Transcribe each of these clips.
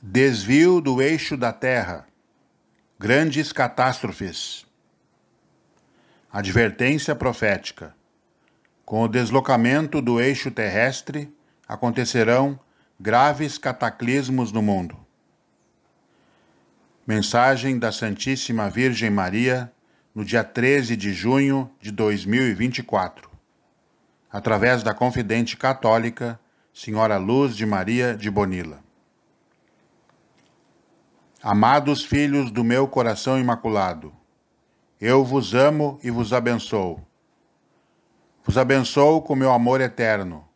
Desvio do eixo da Terra. Grandes catástrofes. Advertência profética. Com o deslocamento do eixo terrestre, acontecerão graves cataclismos no mundo. Mensagem da Santíssima Virgem Maria, no dia 13 de junho de 2024. Através da confidente católica, Senhora Luz de Maria de Bonilla. Amados filhos do meu coração imaculado, eu vos amo e vos abençoo. Vos abençoo com meu amor eterno,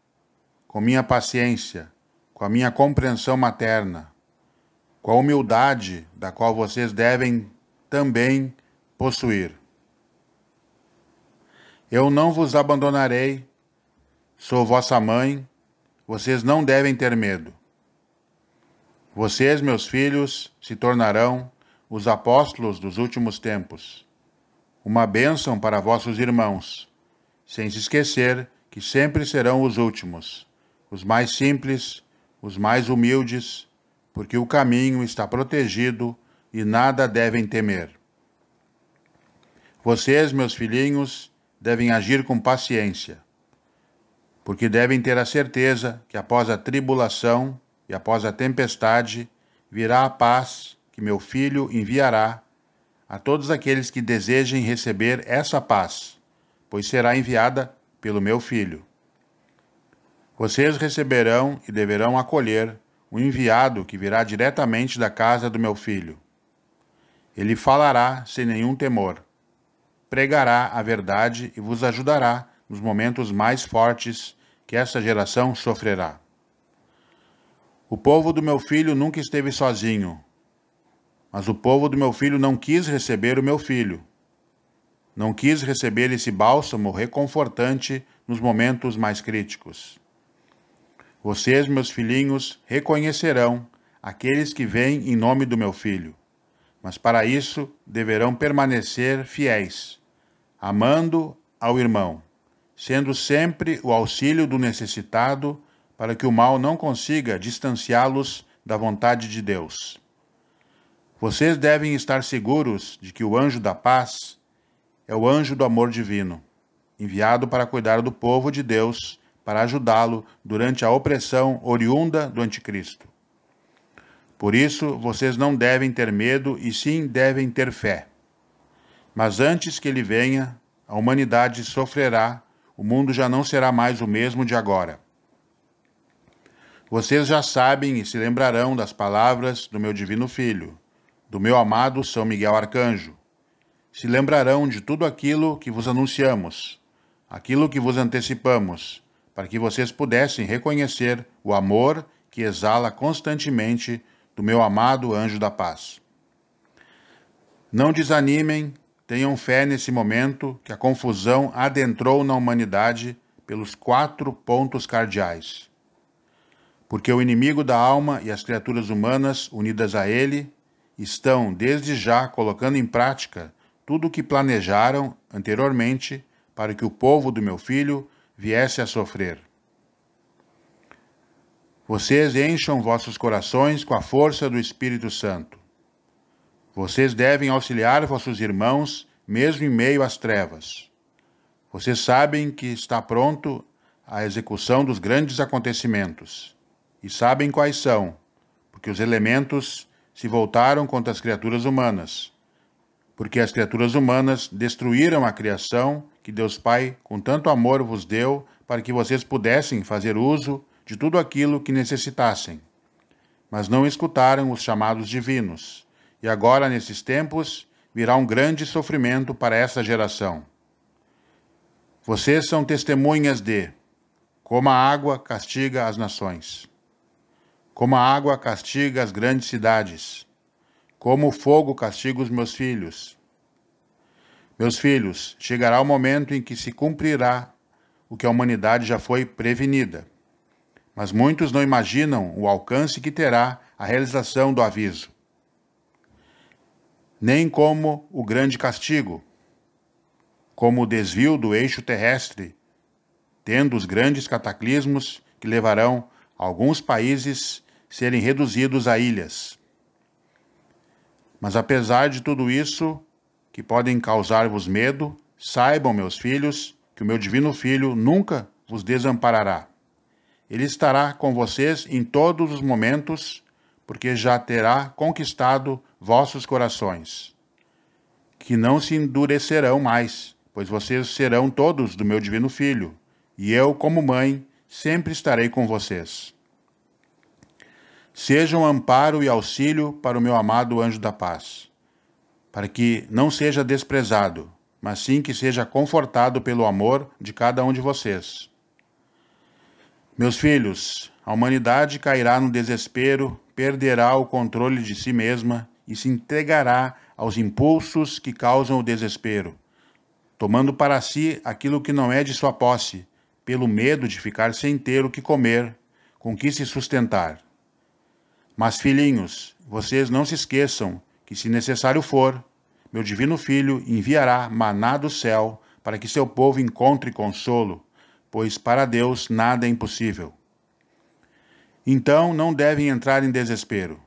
com minha paciência, com a minha compreensão materna, com a humildade da qual vocês devem também possuir. Eu não vos abandonarei, sou vossa mãe, vocês não devem ter medo. Vocês, meus filhos, se tornarão os apóstolos dos últimos tempos. Uma bênção para vossos irmãos, sem se esquecer que sempre serão os últimos, os mais simples, os mais humildes, porque o caminho está protegido e nada devem temer. Vocês, meus filhinhos, devem agir com paciência, porque devem ter a certeza que após a tribulação, e após a tempestade virá a paz que meu filho enviará a todos aqueles que desejem receber essa paz, pois será enviada pelo meu filho. Vocês receberão e deverão acolher o enviado que virá diretamente da casa do meu filho. Ele falará sem nenhum temor, pregará a verdade e vos ajudará nos momentos mais fortes que esta geração sofrerá. O povo do meu filho nunca esteve sozinho, mas o povo do meu filho não quis receber o meu filho. Não quis receber esse bálsamo reconfortante nos momentos mais críticos. Vocês, meus filhinhos, reconhecerão aqueles que vêm em nome do meu filho, mas para isso deverão permanecer fiéis, amando ao irmão, sendo sempre o auxílio do necessitado para que o mal não consiga distanciá-los da vontade de Deus. Vocês devem estar seguros de que o anjo da paz é o anjo do amor divino, enviado para cuidar do povo de Deus, para ajudá-lo durante a opressão oriunda do Anticristo. Por isso, vocês não devem ter medo e sim devem ter fé. Mas antes que ele venha, a humanidade sofrerá, o mundo já não será mais o mesmo de agora. Vocês já sabem e se lembrarão das palavras do meu Divino Filho, do meu amado São Miguel Arcanjo. Se lembrarão de tudo aquilo que vos anunciamos, aquilo que vos antecipamos, para que vocês pudessem reconhecer o amor que exala constantemente do meu amado Anjo da Paz. Não desanimem, tenham fé nesse momento que a confusão adentrou na humanidade pelos quatro pontos cardeais porque o inimigo da alma e as criaturas humanas unidas a ele estão, desde já, colocando em prática tudo o que planejaram anteriormente para que o povo do meu filho viesse a sofrer. Vocês encham vossos corações com a força do Espírito Santo. Vocês devem auxiliar vossos irmãos, mesmo em meio às trevas. Vocês sabem que está pronto a execução dos grandes acontecimentos e sabem quais são, porque os elementos se voltaram contra as criaturas humanas, porque as criaturas humanas destruíram a criação que Deus Pai com tanto amor vos deu para que vocês pudessem fazer uso de tudo aquilo que necessitassem. Mas não escutaram os chamados divinos, e agora, nesses tempos, virá um grande sofrimento para essa geração. Vocês são testemunhas de como a água castiga as nações como a água castiga as grandes cidades, como o fogo castiga os meus filhos. Meus filhos, chegará o momento em que se cumprirá o que a humanidade já foi prevenida. Mas muitos não imaginam o alcance que terá a realização do aviso, nem como o grande castigo, como o desvio do eixo terrestre, tendo os grandes cataclismos que levarão alguns países serem reduzidos a ilhas. Mas apesar de tudo isso, que podem causar-vos medo, saibam, meus filhos, que o meu divino Filho nunca vos desamparará. Ele estará com vocês em todos os momentos, porque já terá conquistado vossos corações, que não se endurecerão mais, pois vocês serão todos do meu divino Filho, e eu, como mãe, sempre estarei com vocês seja um amparo e auxílio para o meu amado anjo da paz, para que não seja desprezado, mas sim que seja confortado pelo amor de cada um de vocês. Meus filhos, a humanidade cairá no desespero, perderá o controle de si mesma e se entregará aos impulsos que causam o desespero, tomando para si aquilo que não é de sua posse, pelo medo de ficar sem ter o que comer, com que se sustentar. Mas, filhinhos, vocês não se esqueçam que, se necessário for, meu divino Filho enviará maná do céu para que seu povo encontre consolo, pois para Deus nada é impossível. Então não devem entrar em desespero,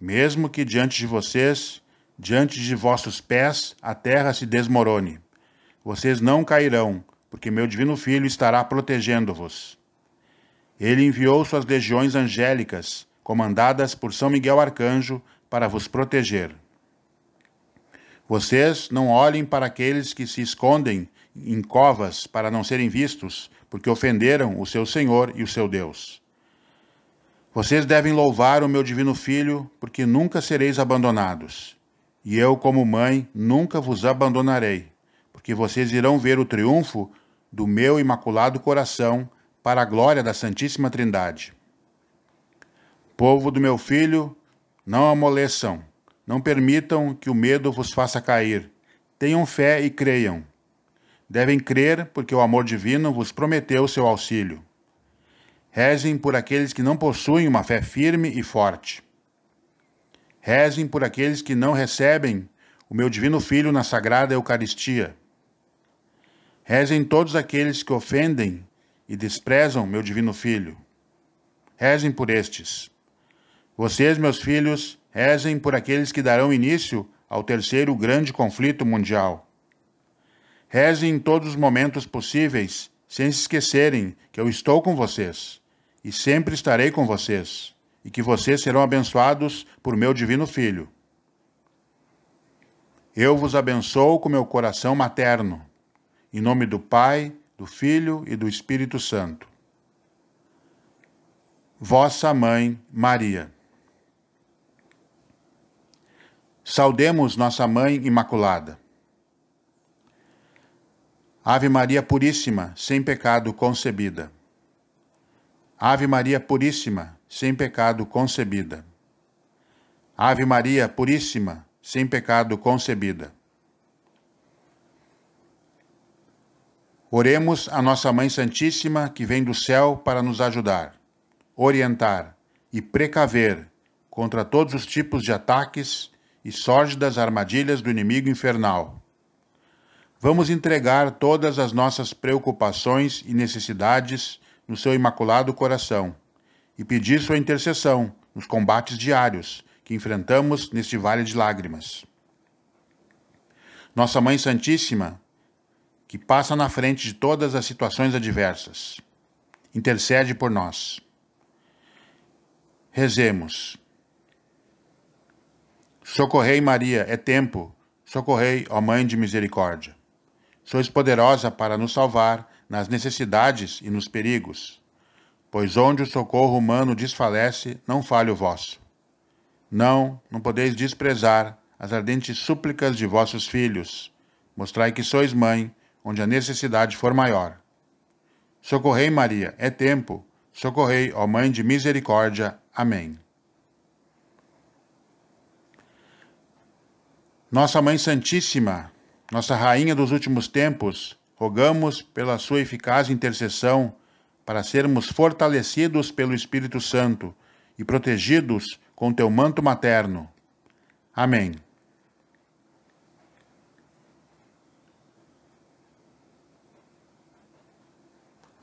mesmo que diante de vocês, diante de vossos pés, a terra se desmorone. Vocês não cairão, porque meu divino Filho estará protegendo-vos. Ele enviou suas legiões angélicas comandadas por São Miguel Arcanjo, para vos proteger. Vocês não olhem para aqueles que se escondem em covas para não serem vistos, porque ofenderam o seu Senhor e o seu Deus. Vocês devem louvar o meu divino filho, porque nunca sereis abandonados. E eu, como mãe, nunca vos abandonarei, porque vocês irão ver o triunfo do meu imaculado coração para a glória da Santíssima Trindade. Povo do meu filho, não amoleçam, não permitam que o medo vos faça cair. Tenham fé e creiam. Devem crer, porque o amor divino vos prometeu seu auxílio. Rezem por aqueles que não possuem uma fé firme e forte. Rezem por aqueles que não recebem o meu divino Filho na sagrada Eucaristia. Rezem todos aqueles que ofendem e desprezam meu divino Filho. Rezem por estes. Vocês, meus filhos, rezem por aqueles que darão início ao terceiro grande conflito mundial. Rezem em todos os momentos possíveis, sem se esquecerem que eu estou com vocês e sempre estarei com vocês, e que vocês serão abençoados por meu divino Filho. Eu vos abençoo com meu coração materno, em nome do Pai, do Filho e do Espírito Santo. Vossa Mãe Maria. Saudemos Nossa Mãe Imaculada. Ave Maria Puríssima, sem pecado concebida. Ave Maria Puríssima, sem pecado concebida. Ave Maria Puríssima, sem pecado concebida. Oremos a Nossa Mãe Santíssima, que vem do céu para nos ajudar, orientar e precaver contra todos os tipos de ataques e sorge das armadilhas do inimigo infernal. Vamos entregar todas as nossas preocupações e necessidades no seu imaculado coração e pedir sua intercessão nos combates diários que enfrentamos neste vale de lágrimas. Nossa Mãe Santíssima, que passa na frente de todas as situações adversas, intercede por nós. Rezemos. Socorrei, Maria, é tempo. Socorrei, ó Mãe de Misericórdia. Sois poderosa para nos salvar nas necessidades e nos perigos. Pois onde o socorro humano desfalece, não falha o vosso. Não, não podeis desprezar as ardentes súplicas de vossos filhos. Mostrai que sois mãe, onde a necessidade for maior. Socorrei, Maria, é tempo. Socorrei, ó Mãe de Misericórdia. Amém. Nossa Mãe Santíssima, nossa Rainha dos últimos tempos, rogamos pela sua eficaz intercessão para sermos fortalecidos pelo Espírito Santo e protegidos com teu manto materno. Amém.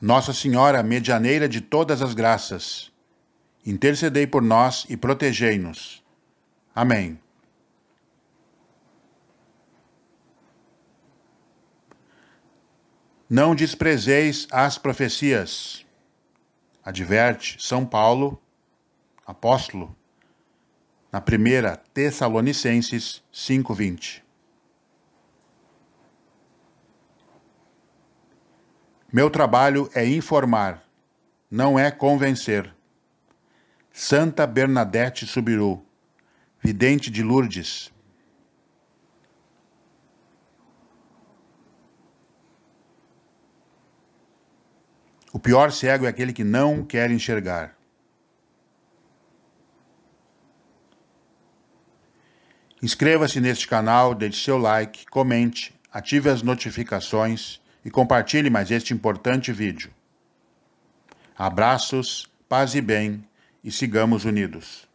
Nossa Senhora, medianeira de todas as graças, intercedei por nós e protegei-nos. Amém. Não desprezeis as profecias. Adverte São Paulo, apóstolo, na primeira Tessalonicenses 5:20. Meu trabalho é informar, não é convencer. Santa Bernadette Subiru, vidente de Lourdes, O pior cego é aquele que não quer enxergar. Inscreva-se neste canal, deixe seu like, comente, ative as notificações e compartilhe mais este importante vídeo. Abraços, paz e bem e sigamos unidos.